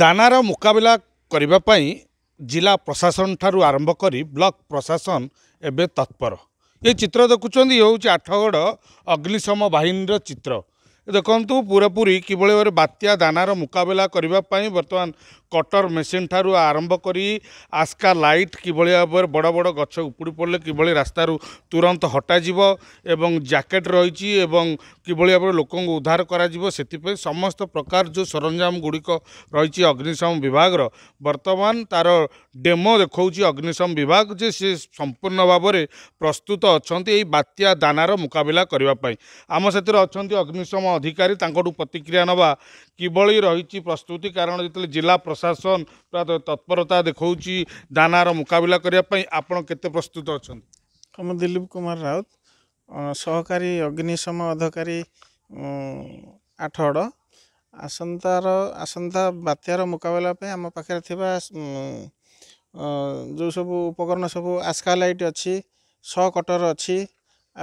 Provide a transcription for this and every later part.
ଦାନାର ମୁକାବିଲା କରିବା ପାଇଁ ଜିଲ୍ଲା ପ୍ରଶାସନ ଠାରୁ ଆରମ୍ଭ କରି ବ୍ଲକ ପ୍ରଶାସନ ଏବେ ତତ୍ପର ଏ ଚିତ୍ର ଦେଖୁଛନ୍ତି ହେଉଛି ଆଠଗଡ଼ ଅଗ୍ନିଶମ ବାହିନୀର ଚିତ୍ର ଦେଖନ୍ତୁ ପୁରାପୁରି କିଭଳି ଭାବରେ ବାତ୍ୟା ଦାନାର ମୁକାବିଲା କରିବା ପାଇଁ ବର୍ତ୍ତମାନ କଟର ମେସିନ୍ ଠାରୁ ଆରମ୍ଭ କରି ଆସ୍କା ଲାଇଟ୍ କିଭଳି ଭାବରେ ବଡ଼ ବଡ଼ ଗଛ ଉପୁଡ଼ି ପଡ଼ିଲେ କିଭଳି ରାସ୍ତାରୁ ତୁରନ୍ତ ହଟାଯିବ ଏବଂ ଜ୍ୟାକେଟ୍ ରହିଛି ଏବଂ କିଭଳି ଭାବରେ ଲୋକଙ୍କୁ ଉଦ୍ଧାର କରାଯିବ ସେଥିପାଇଁ ସମସ୍ତ ପ୍ରକାର ଯେଉଁ ସରଞ୍ଜାମ ଗୁଡ଼ିକ ରହିଛି ଅଗ୍ନିଶମ ବିଭାଗର ବର୍ତ୍ତମାନ ତା'ର ଡେମୋ ଦେଖାଉଛି ଅଗ୍ନିଶମ ବିଭାଗ ଯେ ସେ ସମ୍ପୂର୍ଣ୍ଣ ଭାବରେ ପ୍ରସ୍ତୁତ ଅଛନ୍ତି ଏହି ବାତ୍ୟା ଦାନାର ମୁକାବିଲା କରିବା ପାଇଁ ଆମ ସେଥିରେ ଅଛନ୍ତି ଅଗ୍ନିଶମ ଅଧିକାରୀ ତାଙ୍କଠୁ ପ୍ରତିକ୍ରିୟା ନେବା କିଭଳି ରହିଛି ପ୍ରସ୍ତୁତି କାରଣ ଯେତେବେଳେ ଜିଲ୍ଲା ପ୍ରଶାସନ ତତ୍ପରତା ଦେଖାଉଛି ଦାନାର ମୁକାବିଲା କରିବା ପାଇଁ ଆପଣ କେତେ ପ୍ରସ୍ତୁତ ଅଛନ୍ତି ମୁଁ ଦିଲୀପ କୁମାର ରାଉତ ସହକାରୀ ଅଗ୍ନିଶମ ଅଧିକାରୀ ଆଠଗଡ଼ ଆସନ୍ତାର ଆସନ୍ତା ବାତ୍ୟାର ମୁକାବିଲା ପାଇଁ ଆମ ପାଖରେ ଥିବା ଯେଉଁ ସବୁ ଉପକରଣ ସବୁ ଆସ୍କା ଲାଇଟ୍ ଅଛି ସ କଟର ଅଛି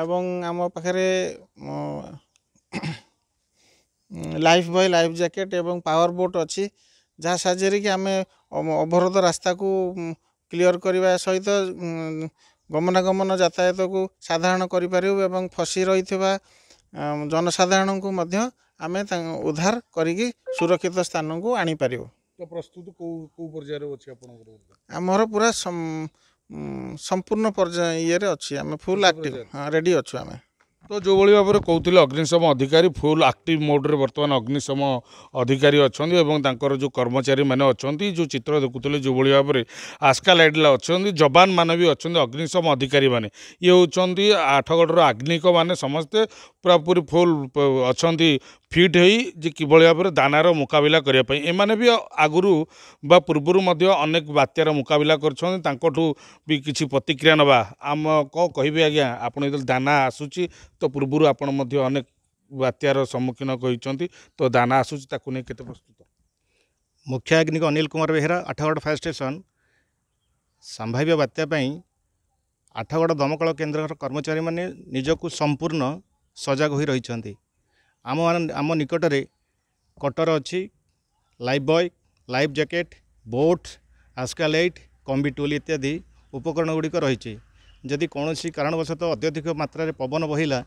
ଏବଂ ଆମ ପାଖରେ ଲାଇଫ୍ ବଏ ଲାଇଫ୍ ଜ୍ୟାକେଟ୍ ଏବଂ ପାୱାର ବୋଟ୍ ଅଛି ଯାହା ସାହାଯ୍ୟରେ କି ଆମେ ଅବରୋଧ ରାସ୍ତାକୁ କ୍ଲିଅର୍ କରିବା ସହିତ ଗମନାଗମନ ଯାତାୟାତକୁ ସାଧାରଣ କରିପାରିବୁ ଏବଂ ଫସି ରହିଥିବା ଜନସାଧାରଣଙ୍କୁ ମଧ୍ୟ ଆମେ ଉଦ୍ଧାର କରିକି ସୁରକ୍ଷିତ ସ୍ଥାନକୁ ଆଣିପାରିବୁ ପ୍ରସ୍ତୁତ କେଉଁ କେଉଁ ପର୍ଯ୍ୟାୟରେ ଅଛି ଆପଣଙ୍କର ଆମର ପୁରା ସମ୍ପୂର୍ଣ୍ଣ ପର୍ଯ୍ୟାୟ ଇଏରେ ଅଛି ଆମେ ଫୁଲ୍ ଆକ୍ଟିଭ୍ ହଁ ରେଡ଼ି ଅଛୁ ଆମେ त जो भावे अग्निशम अधिकारी फुल आक्ट मोड्रे बर्तन अग्निशम अधिक अथवा जो कर्मचारी मे जो चित्र देखुँदै जो भावर आस्का ल्याइड अहिले जवान मि अनि अग्निशम अधिक यठगढर अग्निक मे समे पुरपुरी फुल अहिले ଫିଟ୍ ହୋଇ ଯେ କିଭଳି ଭାବରେ ଦାନାର ମୁକାବିଲା କରିବା ପାଇଁ ଏମାନେ ବି ଆଗରୁ ବା ପୂର୍ବରୁ ମଧ୍ୟ ଅନେକ ବାତ୍ୟାର ମୁକାବିଲା କରିଛନ୍ତି ତାଙ୍କଠୁ ବି କିଛି ପ୍ରତିକ୍ରିୟା ନେବା ଆମ କ'ଣ କହିବି ଆଜ୍ଞା ଆପଣ ଯେତେବେଳେ ଦାନା ଆସୁଛି ତ ପୂର୍ବରୁ ଆପଣ ମଧ୍ୟ ଅନେକ ବାତ୍ୟାର ସମ୍ମୁଖୀନ କରିଛନ୍ତି ତ ଦାନା ଆସୁଛି ତାକୁ ନେଇ କେତେ ପ୍ରସ୍ତୁତ ମୁଖ୍ୟ ଆଗ୍ନିକ ଅନିଲ କୁମାର ବେହେରା ଆଠଗଡ଼ ଫାୟାର ଷ୍ଟେସନ ସମ୍ଭାବ୍ୟ ବାତ୍ୟା ପାଇଁ ଆଠଗଡ଼ ଦମକଳ କେନ୍ଦ୍ରର କର୍ମଚାରୀମାନେ ନିଜକୁ ସମ୍ପୂର୍ଣ୍ଣ ସଜାଗ ହୋଇ ରହିଛନ୍ତି ଆମ ଆମ ନିକଟରେ କଟର ଅଛି life buoy life jacket boat ଆସ୍କା ଲାଇଟ୍ କମ୍ବି ଟୁଲ୍ ଇତ୍ୟାଦି ଉପକରଣ ଗୁଡ଼ିକ ରହିଛି ଯଦି କୌଣସି କାରଣବଶତଃ ଅତ୍ୟଧିକ ମାତ୍ରାରେ ପବନ ବହିଲା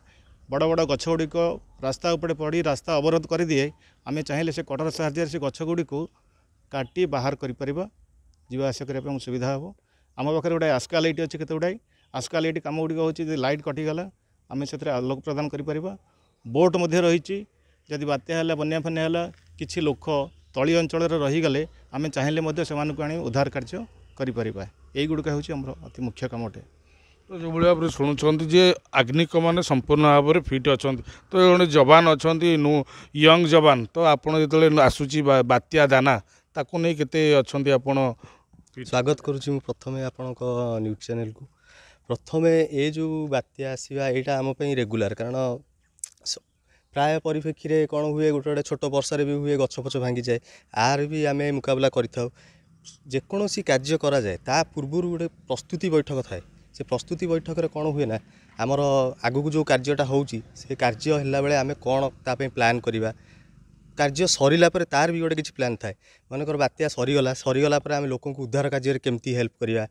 ବଡ଼ ବଡ଼ ଗଛ ଗୁଡ଼ିକ ରାସ୍ତା ଉପରେ ପଡ଼ି ରାସ୍ତା ଅବରୋଧ କରିଦିଏ ଆମେ ଚାହିଁଲେ ସେ କଟର ସାହାଯ୍ୟରେ ସେ ଗଛ ଗୁଡ଼ିକୁ କାଟି ବାହାର କରିପାରିବା ଯିବା ଆସିବା କରିବା ପାଇଁ ସୁବିଧା ହେବ ଆମ ପାଖରେ ଗୋଟେ ଲାଇଟ୍ ଅଛି କେତେ ଗୁଡ଼ାଏ ଲାଇଟ୍ କାମ ଗୁଡ଼ିକ ହେଉଛି ଯଦି ଲାଇଟ୍ କଟିଗଲା ଆମେ ସେଥିରେ ଆଲୋକ ପ୍ରଦାନ କରିପାରିବା ବୋଟ୍ ମଧ୍ୟ ରହିଛି ଯଦି ବାତ୍ୟା ହେଲା ବନ୍ୟା ଫନ୍ୟା ହେଲା କିଛି ଲୋକ ତଳି ଅଞ୍ଚଳରେ ରହିଗଲେ ଆମେ ଚାହିଁଲେ ମଧ୍ୟ ସେମାନଙ୍କୁ ଆଣି ଉଦ୍ଧାର କାର୍ଯ୍ୟ କରିପାରିବା ଏଇଗୁଡ଼ିକ ହେଉଛି ଆମର ଅତି ମୁଖ୍ୟ କାମ ଅଟେ ତ ଯେଉଁଭଳି ଭାବରେ ଶୁଣୁଛନ୍ତି ଯେ ଆଗ୍ନିକମାନେ ସମ୍ପୂର୍ଣ୍ଣ ଭାବରେ ଫିଟ୍ ଅଛନ୍ତି ତ ଜଣେ ଯବାନ ଅଛନ୍ତି ନୁ ୟଙ୍ଗ ଯବାନ ତ ଆପଣ ଯେତେବେଳେ ଆସୁଛି ବାତ୍ୟା ଦାନା ତାକୁ ନେଇ କେତେ ଅଛନ୍ତି ଆପଣ ସ୍ୱାଗତ କରୁଛି ମୁଁ ପ୍ରଥମେ ଆପଣଙ୍କ ନ୍ୟୁଜ୍ ଚ୍ୟାନେଲ୍କୁ ପ୍ରଥମେ ଏ ଯେଉଁ ବାତ୍ୟା ଆସିବା ଏଇଟା ଆମ ପାଇଁ ରେଗୁଲାର କାରଣ ପ୍ରାୟ ପରିପ୍ରେକ୍ଷୀରେ କ'ଣ ହୁଏ ଗୋଟେ ଗୋଟେ ଛୋଟ ବର୍ଷାରେ ବି ହୁଏ ଗଛ ଫଛ ଭାଙ୍ଗିଯାଏ ଆର ବି ଆମେ ମୁକାବିଲା କରିଥାଉ ଯେକୌଣସି କାର୍ଯ୍ୟ କରାଯାଏ ତା ପୂର୍ବରୁ ଗୋଟେ ପ୍ରସ୍ତୁତି ବୈଠକ ଥାଏ ସେ ପ୍ରସ୍ତୁତି ବୈଠକରେ କ'ଣ ହୁଏ ନା ଆମର ଆଗକୁ ଯେଉଁ କାର୍ଯ୍ୟଟା ହେଉଛି ସେ କାର୍ଯ୍ୟ ହେଲାବେଳେ ଆମେ କ'ଣ ତା ପାଇଁ ପ୍ଲାନ୍ କରିବା କାର୍ଯ୍ୟ ସରିଲା ପରେ ତାର ବି ଗୋଟେ କିଛି ପ୍ଲାନ୍ ଥାଏ ମନେକର ବାତ୍ୟା ସରିଗଲା ସରିଗଲା ପରେ ଆମେ ଲୋକଙ୍କୁ ଉଦ୍ଧାର କାର୍ଯ୍ୟରେ କେମିତି ହେଲ୍ପ କରିବା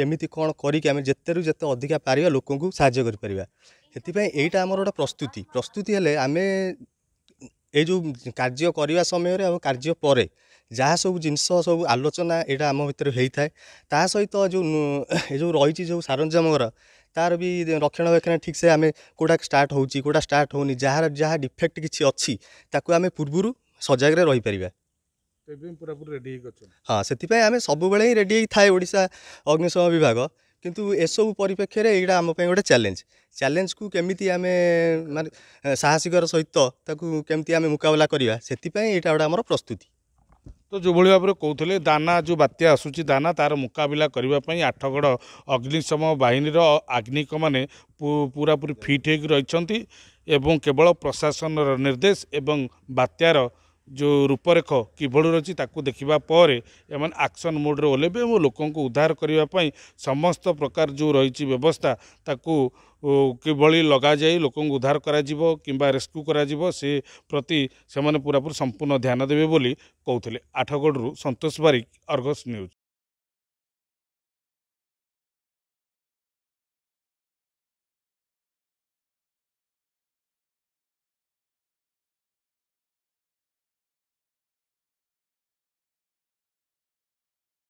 କେମିତି କ'ଣ କରିକି ଆମେ ଯେତେରୁ ଯେତେ ଅଧିକା ପାରିବା ଲୋକଙ୍କୁ ସାହାଯ୍ୟ କରିପାରିବା ସେଥିପାଇଁ ଏଇଟା ଆମର ଗୋଟେ ପ୍ରସ୍ତୁତି ପ୍ରସ୍ତୁତି ହେଲେ ଆମେ ଏଇ ଯେଉଁ କାର୍ଯ୍ୟ କରିବା ସମୟରେ ଆଉ କାର୍ଯ୍ୟ ପରେ ଯାହା ସବୁ ଜିନିଷ ସବୁ ଆଲୋଚନା ଏଇଟା ଆମ ଭିତରେ ହେଇଥାଏ ତା ସହିତ ଯେଉଁ ଏ ଯେଉଁ ରହିଛି ଯେଉଁ ସରଞ୍ଜାମର ତାର ବି ରକ୍ଷଣାବେକ୍ଷଣ ଠିକ୍ସେ ଆମେ କେଉଁଟା ଷ୍ଟାର୍ଟ ହେଉଛି କେଉଁଟା ଷ୍ଟାର୍ଟ ହେଉନି ଯାହାର ଯାହା ଡିଫେକ୍ଟ କିଛି ଅଛି ତାକୁ ଆମେ ପୂର୍ବରୁ ସଜାଗରେ ରହିପାରିବା ପୁରାପୁରି ରେଡ଼ି ହେଇକି ଅଛନ୍ତି ହଁ ସେଥିପାଇଁ ଆମେ ସବୁବେଳେ ହିଁ ରେଡ଼ି ହେଇକି ଥାଏ ଓଡ଼ିଶା ଅଗ୍ନିଶମ ବିଭାଗ କିନ୍ତୁ ଏସବୁ ପରିପ୍ରେକ୍ଷୀରେ ଏଇଟା ଆମ ପାଇଁ ଗୋଟେ ଚ୍ୟାଲେଞ୍ଜ ଚ୍ୟାଲେଞ୍ଜକୁ କେମିତି ଆମେ ମାନେ ସାହସିକର ସହିତ ତାକୁ କେମିତି ଆମେ ମୁକାବିଲା କରିବା ସେଥିପାଇଁ ଏଇଟା ଗୋଟେ ଆମର ପ୍ରସ୍ତୁତି ତ ଯେଉଁଭଳି ଭାବରେ କହୁଥିଲେ ଦାନା ଯେଉଁ ବାତ୍ୟା ଆସୁଛି ଦାନା ତାର ମୁକାବିଲା କରିବା ପାଇଁ ଆଠଗଡ଼ ଅଗ୍ନିଶମ ବାହିନୀର ଆଗ୍ନିକମାନେ ପୁରାପୁରି ଫିଟ୍ ହୋଇକି ରହିଛନ୍ତି ଏବଂ କେବଳ ପ୍ରଶାସନର ନିର୍ଦ୍ଦେଶ ଏବଂ ବାତ୍ୟାର ଯେଉଁ ରୂପରେଖ କିଭଳି ରହିଛି ତାକୁ ଦେଖିବା ପରେ ଏମାନେ ଆକ୍ସନ୍ ମୋଡ଼ରେ ଓହ୍ଲେଇବେ ଏବଂ ଲୋକଙ୍କୁ ଉଦ୍ଧାର କରିବା ପାଇଁ ସମସ୍ତ ପ୍ରକାର ଯେଉଁ ରହିଛି ବ୍ୟବସ୍ଥା ତାକୁ କିଭଳି ଲଗାଯାଇ ଲୋକଙ୍କୁ ଉଦ୍ଧାର କରାଯିବ କିମ୍ବା ରେସ୍କ୍ୟୁ କରାଯିବ ସେ ପ୍ରତି ସେମାନେ ପୁରାପୁରି ସମ୍ପୂର୍ଣ୍ଣ ଧ୍ୟାନ ଦେବେ ବୋଲି କହୁଥିଲେ ଆଠଗଡ଼ରୁ ସନ୍ତୋଷ ବାରିକ ଅର୍ଗସ୍ ନ୍ୟୁଜ୍